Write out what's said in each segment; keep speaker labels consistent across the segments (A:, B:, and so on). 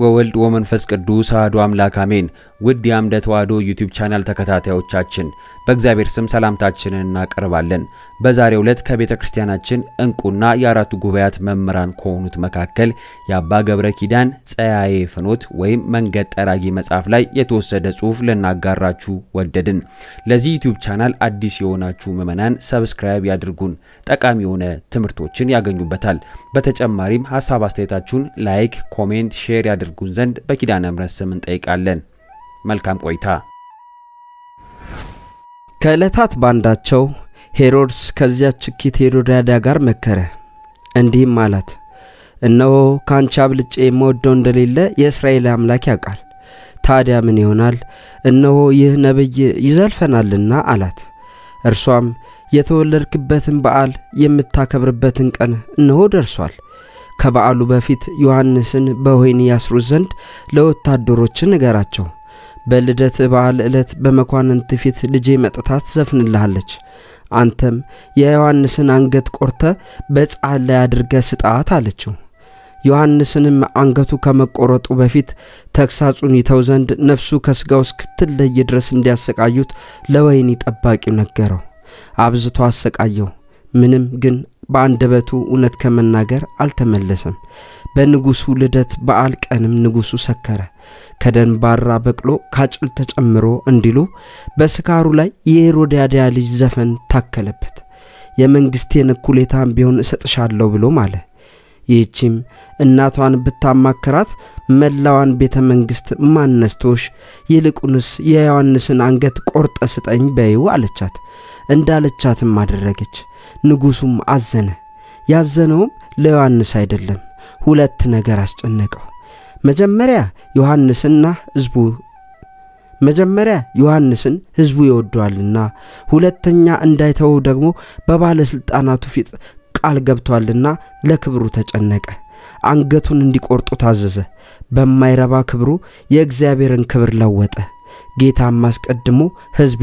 A: ወወልድ ወመንፈስ ቅዱስ አሐዱ አምላክ አሜን። ውድ የአምደ ተዋሕዶ ዩቲዩብ ቻናል ተከታታዮቻችን በእግዚአብሔር ስም ሰላምታችንን እናቀርባለን። በዛሬው ዕለት ከቤተ ክርስቲያናችን እንቁና የአራቱ ጉባኤያት መምህራን ከሆኑት መካከል የአባ ገብረ ኪዳን ጸያዬ ፍኖት ወይም መንገድ ጠራጊ መጽሐፍ ላይ የተወሰደ ጽሑፍ ልናጋራችሁ ወደድን። ለዚህ ዩቲዩብ ቻናል አዲስ የሆናችሁ ምዕመናን ሰብስክራይብ ያድርጉን። ጠቃሚ የሆነ ትምህርቶችን ያገኙበታል። በተጨማሪም ሀሳብ አስተያየታችሁን ላይክ፣ ኮሜንት፣ ሼር ያድርጉን ዘንድ በኪዳነ ምሕረት ስም እንጠይቃለን። መልካም ቆይታ ከዕለታት ባንዳቸው ሄሮድስ ከዚያች ችኪት ሄሮዳዳ ጋር መከረ፣ እንዲህም አላት፦ እነሆ ከአንቺ አብልጬ የምወደው እንደሌለ የእስራኤል አምላክ ያውቃል። ታዲያ ምን ይሆናል? እነሆ ይህ ነቢይ ይዘልፈናልና አላት። እርሷም የተወለድክበትን በዓል የምታከብርበትን ቀን እነሆ ደርሷል። ከበዓሉ በፊት ዮሐንስን በወህኒ ያስሩት ዘንድ ለወታደሮች ንገራቸው በልደት በዓል ዕለት በመኳንንት ፊት ልጄ መጥታ ትዘፍንልሃለች። አንተም የዮሐንስን አንገት ቆርተ በፀሐይ ላይ አድርገ ስጣት አለችው። ዮሐንስንም አንገቱ ከመቆረጡ በፊት ተግሳጹን ይተው ዘንድ ነፍሱ ከስጋው እስክትለይ ድረስ እንዲያሰቃዩት ለወይኒ ጠባቂው ነገረው። አብዝቶ አሰቃየው። ምንም ግን በአንደበቱ እውነት ከመናገር አልተመለሰም። በንጉሡ ልደት በዓል ቀንም ንጉሡ ሰከረ። ከደንባራ በቅሎ ካጭል ተጨምሮ እንዲሉ በስካሩ ላይ የሄሮድያዳ ልጅ ዘፈን ታከለበት። የመንግሥቴን እኩሌታም ቢሆን እሰጥሻለሁ ብሎም አለ። ይህቺም እናቷን ብታማክራት መላዋን ቤተ መንግሥት ማነስቶሽ፣ ይልቁንስ የዮሐንስን አንገት ቆርጠ ስጠኝ በይው አለቻት። እንዳለቻትም አደረገች። ንጉሡም አዘነ። ያዘነውም ለዮሐንስ አይደለም ሁለት ነገር አስጨነቀው። መጀመሪያ ዮሐንስና ህዝቡ መጀመሪያ ዮሐንስን ህዝቡ ይወደዋልና፣ ሁለተኛ እንዳይተወው ደግሞ በባለሥልጣናቱ ፊት ቃል ገብቷልና ለክብሩ ተጨነቀ። አንገቱን እንዲቆርጡ ታዘዘ። በማይረባ ክብሩ የእግዚአብሔርን ክብር ለወጠ። ጌታም አስቀድሞ ሕዝቤ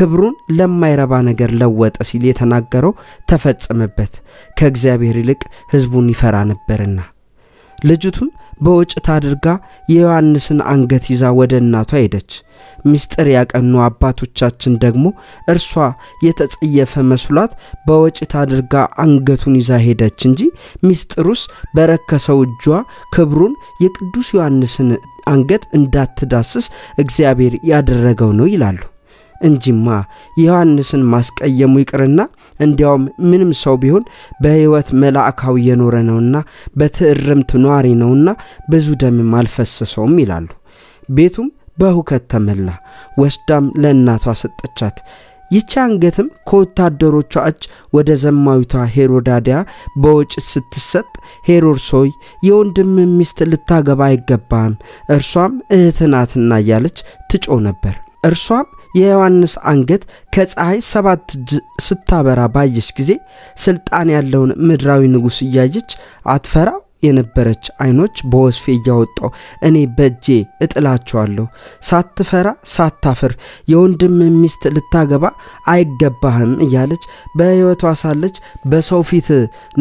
A: ክብሩን ለማይረባ ነገር ለወጠ ሲል የተናገረው ተፈጸመበት። ከእግዚአብሔር ይልቅ ሕዝቡን ይፈራ ነበርና ልጅቱም በወጭት አድርጋ የዮሐንስን አንገት ይዛ ወደ እናቷ ሄደች። ምስጢር ያቀኑ አባቶቻችን ደግሞ እርሷ የተጸየፈ መስሏት በወጭት አድርጋ አንገቱን ይዛ ሄደች እንጂ ምስጢሩስ በረከሰው እጇ ክብሩን የቅዱስ ዮሐንስን አንገት እንዳትዳስስ እግዚአብሔር ያደረገው ነው ይላሉ። እንጂማ ዮሐንስን ማስቀየሙ ይቅርና እንዲያውም ምንም ሰው ቢሆን በሕይወት መላእካዊ የኖረ ነውና በትዕርምት ኗሪ ነውና ብዙ ደምም አልፈሰሰውም ይላሉ። ቤቱም በሁከት ተመላ። ወስዳም ለእናቷ ሰጠቻት። ይቺ አንገትም ከወታደሮቿ እጅ ወደ ዘማዊቷ ሄሮዳዲያ በውጭ ስትሰጥ ሄሮድስ ሆይ የወንድም ሚስት ልታገባ አይገባም፣ እርሷም እህትናትና እያለች ትጮ ነበር። እርሷም የዮሐንስ አንገት ከፀሐይ ሰባት ስታበራ ባየች ጊዜ ስልጣን ያለውን ምድራዊ ንጉሥ እያየች አትፈራው የነበረች አይኖች በወስፌ እያወጣው እኔ በእጄ እጥላችኋለሁ ሳትፈራ ሳታፍር የወንድም ሚስት ልታገባ አይገባህም እያለች በሕይወቷ ሳለች በሰው ፊት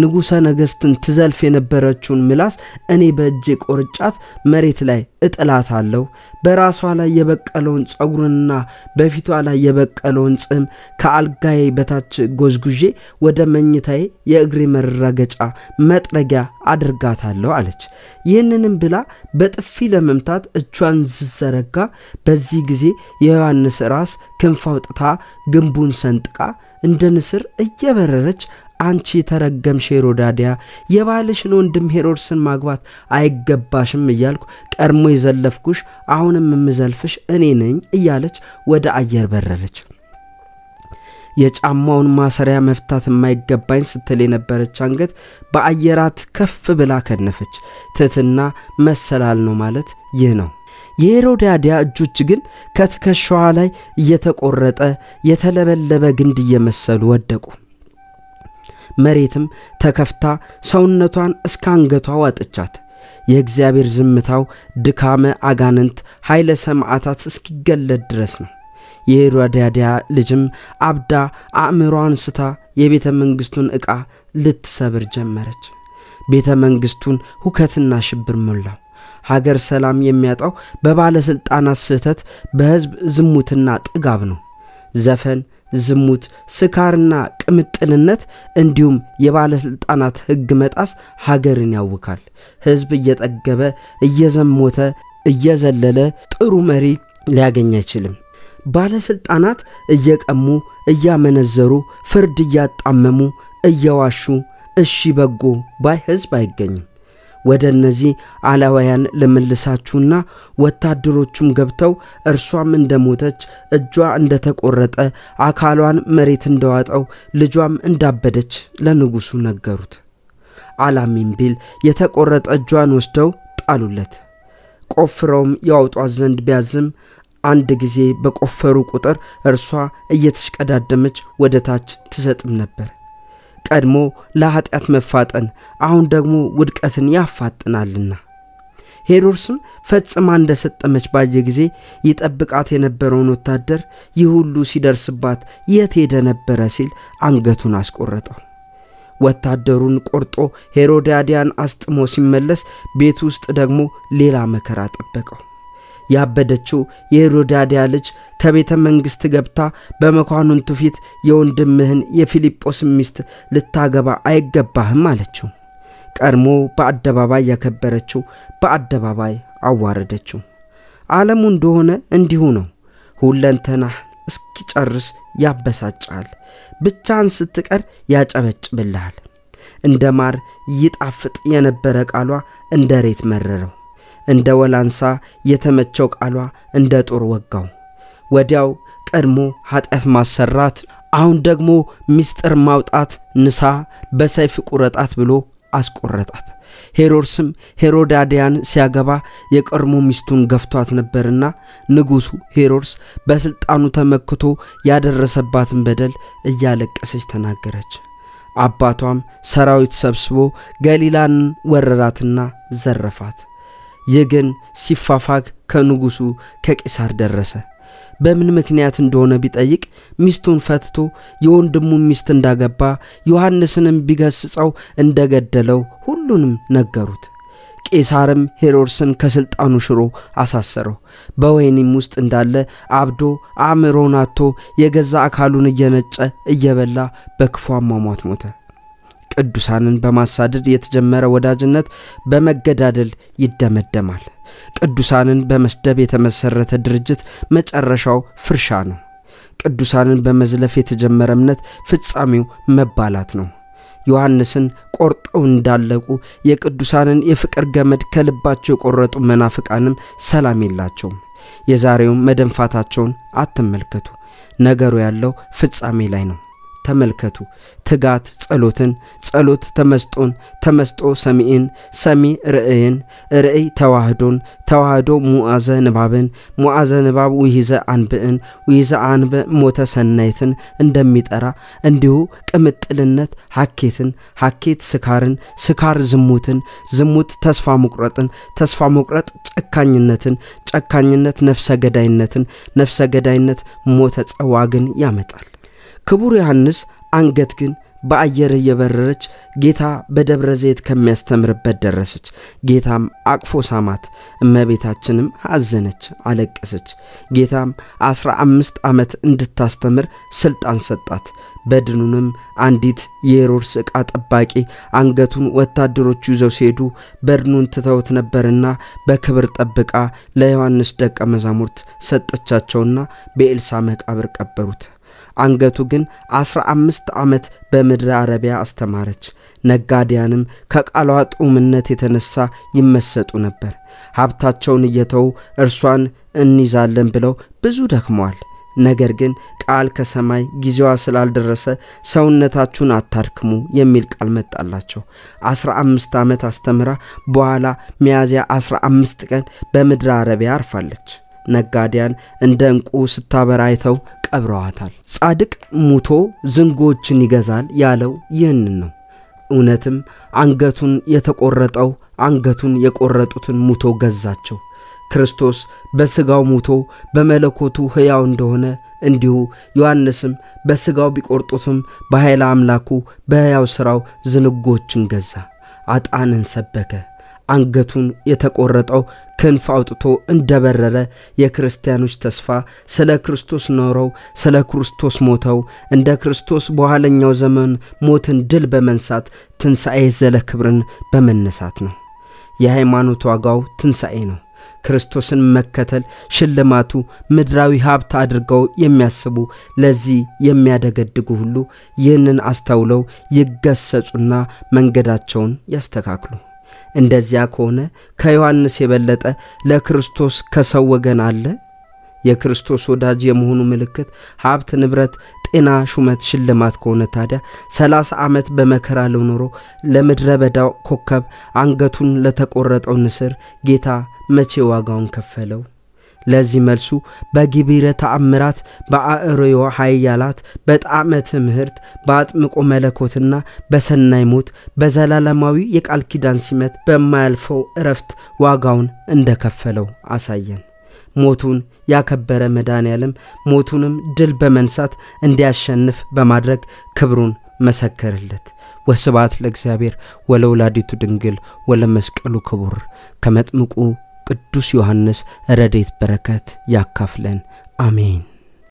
A: ንጉሠ ነገሥትን ትዘልፍ የነበረችውን ምላስ እኔ በእጄ ቆርጫት መሬት ላይ እጥላታለሁ። በራሷ ላይ የበቀለውን ጸጉርና በፊቷ ላይ የበቀለውን ጽም ከአልጋዬ በታች ጎዝጉዤ ወደ መኝታዬ የእግሬ መረገጫ መጥረጊያ አድርጋታለሁ አለች። ይህንንም ብላ በጥፊ ለመምታት እጇን ስዘረጋ በዚህ ጊዜ የዮሐንስ ራስ ክንፍ አውጥታ ግንቡን ሰንጥቃ እንደ ንስር እየበረረች አንቺ የተረገምሽ ሄሮዳዲያ የባልሽን ወንድም ሄሮድስን ማግባት አይገባሽም እያልኩ ቀድሞ የዘለፍኩሽ አሁንም የምዘልፍሽ እኔ ነኝ እያለች ወደ አየር በረረች። የጫማውን ማሰሪያ መፍታት የማይገባኝ ስትል የነበረች አንገት በአየራት ከፍ ብላ ከነፈች። ትህትና መሰላል ነው ማለት ይህ ነው። የሄሮዳዲያ እጆች ግን ከትከሻዋ ላይ እየተቆረጠ የተለበለበ ግንድ እየመሰሉ ወደቁ። መሬትም ተከፍታ ሰውነቷን እስከ አንገቷ ዋጠቻት። የእግዚአብሔር ዝምታው ድካመ አጋንንት ኃይለ ሰማዕታት እስኪገለጥ ድረስ ነው። የሄሮድያዳ ልጅም አብዳ አእምሮ አንስታ የቤተ መንግሥቱን ዕቃ ልትሰብር ጀመረች። ቤተ መንግሥቱን ሁከትና ሽብር ሞላው። ሀገር ሰላም የሚያጣው በባለሥልጣናት ስህተት፣ በሕዝብ ዝሙትና ጥጋብ ነው። ዘፈን ዝሙት፣ ስካርና ቅምጥልነት እንዲሁም የባለሥልጣናት ሕግ መጣስ ሀገርን ያውካል። ሕዝብ እየጠገበ እየዘሞተ እየዘለለ ጥሩ መሪ ሊያገኝ አይችልም። ባለሥልጣናት እየቀሙ እያመነዘሩ ፍርድ እያጣመሙ እየዋሹ እሺ በጎ ባይ ሕዝብ አይገኝም። ወደ እነዚህ አላውያን ልመልሳችሁና ወታደሮቹም ገብተው እርሷም እንደሞተች እጇ እንደተቆረጠ አካሏን መሬት እንደዋጠው ልጇም እንዳበደች ለንጉሡ ነገሩት። አላሚም ቢል የተቆረጠ እጇን ወስደው ጣሉለት። ቆፍረውም ያውጧት ዘንድ ቢያዝም አንድ ጊዜ በቆፈሩ ቁጥር እርሷ እየተሽቀዳደመች ወደ ታች ትሰጥም ነበር። ቀድሞ ለኃጢአት መፋጠን አሁን ደግሞ ውድቀትን ያፋጥናልና ሄሮድስም ፈጽማ እንደ ሰጠመች ባየ ጊዜ ይጠብቃት የነበረውን ወታደር ይህ ሁሉ ሲደርስባት የት ሄደ ነበረ ሲል አንገቱን አስቆረጠው ወታደሩን ቆርጦ ሄሮዳዲያን አስጥሞ ሲመለስ ቤት ውስጥ ደግሞ ሌላ መከራ ጠበቀው ያበደችው የሄሮዳዲያ ልጅ ከቤተ መንግሥት ገብታ በመኳንንቱ ፊት የወንድምህን የፊልጶስን ሚስት ልታገባ አይገባህም አለችው። ቀድሞ በአደባባይ ያከበረችው በአደባባይ አዋረደችው። ዓለሙ እንደሆነ እንዲሁ ነው። ሁለንተናህ እስኪጨርስ ያበሳጫል። ብቻን ስትቀር ያጨበጭብልሃል። እንደ ማር ይጣፍጥ የነበረ ቃሏ እንደ ሬት መረረው። እንደ ወላንሳ የተመቸው ቃሏ እንደ ጦር ወጋው። ወዲያው ቀድሞ ኀጢአት ማሰራት፣ አሁን ደግሞ ምስጢር ማውጣት፣ ንሳ በሰይፍ ቁረጣት ብሎ አስቆረጣት። ሄሮድስም ሄሮዳዲያን ሲያገባ የቀድሞ ሚስቱን ገፍቷት ነበርና ንጉሡ ሄሮድስ በሥልጣኑ ተመክቶ ያደረሰባትን በደል እያለቀሰች ተናገረች። አባቷም ሰራዊት ሰብስቦ ገሊላን ወረራትና ዘረፋት። ይህ ግን ሲፋፋግ ከንጉሡ ከቄሳር ደረሰ። በምን ምክንያት እንደሆነ ቢጠይቅ ሚስቱን ፈትቶ የወንድሙን ሚስት እንዳገባ ዮሐንስንም ቢገስጸው እንደገደለው ሁሉንም ነገሩት። ቄሳርም ሄሮድስን ከሥልጣኑ ሽሮ አሳሰረው። በወይኒም ውስጥ እንዳለ አብዶ አእምሮን አጥቶ የገዛ አካሉን እየነጨ እየበላ በክፉ አሟሟት ሞተ። ቅዱሳንን በማሳደድ የተጀመረ ወዳጅነት በመገዳደል ይደመደማል። ቅዱሳንን በመስደብ የተመሰረተ ድርጅት መጨረሻው ፍርሻ ነው። ቅዱሳንን በመዝለፍ የተጀመረ እምነት ፍጻሜው መባላት ነው። ዮሐንስን ቆርጠው እንዳለቁ የቅዱሳንን የፍቅር ገመድ ከልባቸው የቆረጡ መናፍቃንም ሰላም የላቸውም። የዛሬውም መደንፋታቸውን አትመልከቱ። ነገሩ ያለው ፍጻሜ ላይ ነው። ተመልከቱ። ትጋት ጸሎትን፣ ጸሎት ተመስጦን፣ ተመስጦ ሰሚዕን፣ ሰሚ ርእይን፣ ርእይ ተዋህዶን፣ ተዋህዶ ሙዓዘ ንባብን፣ ሙዓዘ ንባብ ውይዘ አንብዕን፣ ውይዘ አንብዕ ሞተ ሰናይትን እንደሚጠራ እንዲሁ ቅምጥልነት ሐኬትን፣ ሐኬት ስካርን፣ ስካር ዝሙትን፣ ዝሙት ተስፋ መቁረጥን፣ ተስፋ መቁረጥ ጨካኝነትን፣ ጨካኝነት ነፍሰ ገዳይነትን፣ ነፍሰ ገዳይነት ሞተ ጸዋግን ያመጣል። ክቡር ዮሐንስ አንገት ግን በአየር እየበረረች ጌታ በደብረ ዘይት ከሚያስተምርበት ደረሰች። ጌታም አቅፎ ሳማት፣ እመቤታችንም አዘነች፣ አለቀሰች። ጌታም አስራ አምስት ዓመት እንድታስተምር ሥልጣን ሰጣት። በድኑንም አንዲት የሄሮድስ ዕቃ ጠባቂ አንገቱን ወታደሮቹ ይዘው ሲሄዱ በድኑን ትተውት ነበርና በክብር ጠብቃ ለዮሐንስ ደቀ መዛሙርት ሰጠቻቸውና በኤልሳ መቃብር ቀበሩት። አንገቱ ግን አስራ አምስት ዓመት በምድረ አረቢያ አስተማረች። ነጋዴያንም ከቃሏ ጡምነት የተነሳ ይመሰጡ ነበር። ሀብታቸውን እየተው እርሷን እንይዛለን ብለው ብዙ ደክመዋል። ነገር ግን ቃል ከሰማይ ጊዜዋ ስላልደረሰ ሰውነታችሁን አታድክሙ የሚል ቃል መጣላቸው። 15 ዓመት አስተምራ በኋላ ሚያዝያ 15 ቀን በምድረ አረቢያ አርፋለች። ነጋዴያን እንደ እንቁ ስታበራ አይተው ቀብረዋታል። ጻድቅ ሙቶ ዝንጎችን ይገዛል ያለው ይህንን ነው። እውነትም አንገቱን የተቆረጠው አንገቱን የቆረጡትን ሙቶ ገዛቸው። ክርስቶስ በሥጋው ሙቶ በመለኮቱ ሕያው እንደሆነ እንዲሁ ዮሐንስም በሥጋው ቢቆርጡትም በኃይለ አምላኩ በሕያው ሥራው ዝንጎችን ገዛ፣ አጣንን ሰበከ። አንገቱን የተቆረጠው ክንፍ አውጥቶ እንደበረረ የክርስቲያኖች ተስፋ ስለ ክርስቶስ ኖረው ስለ ክርስቶስ ሞተው እንደ ክርስቶስ በኋለኛው ዘመን ሞትን ድል በመንሳት ትንሣኤ ዘለ ክብርን በመነሳት ነው። የሃይማኖት ዋጋው ትንሣኤ ነው። ክርስቶስን መከተል ሽልማቱ ምድራዊ ሀብት አድርገው የሚያስቡ ለዚህ የሚያደገድጉ ሁሉ ይህንን አስተውለው ይገሰጹና መንገዳቸውን ያስተካክሉ። እንደዚያ ከሆነ ከዮሐንስ የበለጠ ለክርስቶስ ከሰው ወገን አለ? የክርስቶስ ወዳጅ የመሆኑ ምልክት ሀብት፣ ንብረት፣ ጤና፣ ሹመት፣ ሽልማት ከሆነ ታዲያ ሰላሳ ዓመት በመከራ ለኖሮ ለምድረ በዳው ኮከብ አንገቱን ለተቆረጠው ንስር ጌታ መቼ ዋጋውን ከፈለው? ለዚህ መልሱ በግቢረ ተአምራት፣ በአእርዮ ኃያላት፣ በጣዕመ ትምህርት፣ በአጥምቆ መለኮትና በሰናይ ሞት፣ በዘላለማዊ የቃል ኪዳን ሲመት፣ በማያልፈው እረፍት ዋጋውን እንደከፈለው አሳየን። ሞቱን ያከበረ መድኃኔ ዓለም ሞቱንም ድል በመንሳት እንዲያሸንፍ በማድረግ ክብሩን መሰከርለት። ወስብሐት ለእግዚአብሔር ወለወላዲቱ ድንግል ወለመስቀሉ ክቡር ከመጥምቁ ቅዱስ ዮሐንስ ረዴት በረከት ያካፍለን። አሜን።